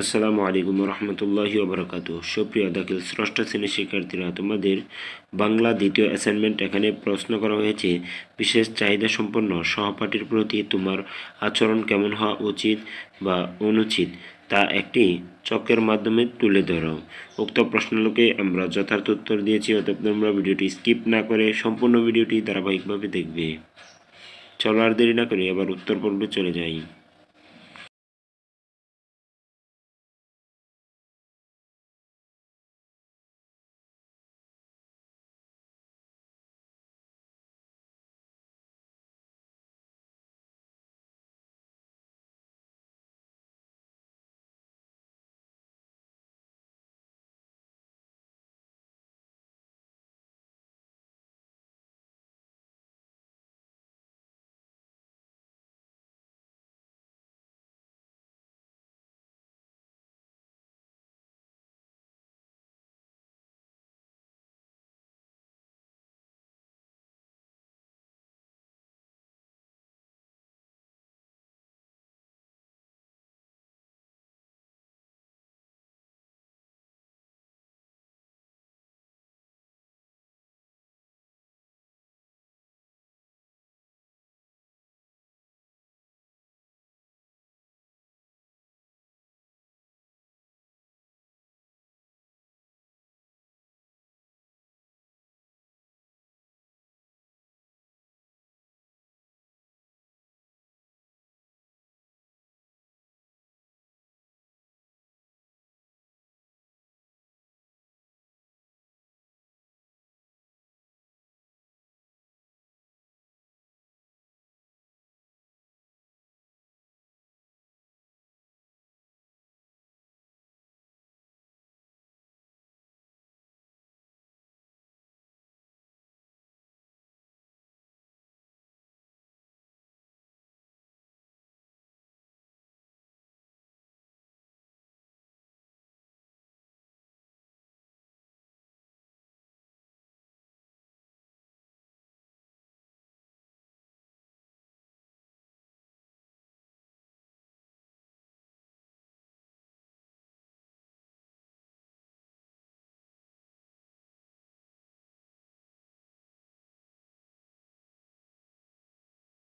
আসসালামু আলাইকুম রহমতুল্লাহি ওবরাকাত সুপ্রিয় দাখিল ষষ্ঠ শ্রেণীর শিক্ষার্থীরা তোমাদের বাংলা দ্বিতীয় অ্যাসাইনমেন্ট এখানে প্রশ্ন করা হয়েছে বিশেষ চাহিদা সম্পন্ন সহপাঠীর প্রতি তোমার আচরণ কেমন হওয়া উচিত বা অনুচিত তা একটি চকের মাধ্যমে তুলে ধরো উক্ত প্রশ্নগুলোকে আমরা যথার্থ উত্তর দিয়েছি অর্থাৎ তোমরা ভিডিওটি স্কিপ না করে সম্পূর্ণ ভিডিওটি ধারাবাহিকভাবে দেখবে চলো আর দেরি না করে আবার উত্তর পর্বে চলে যাই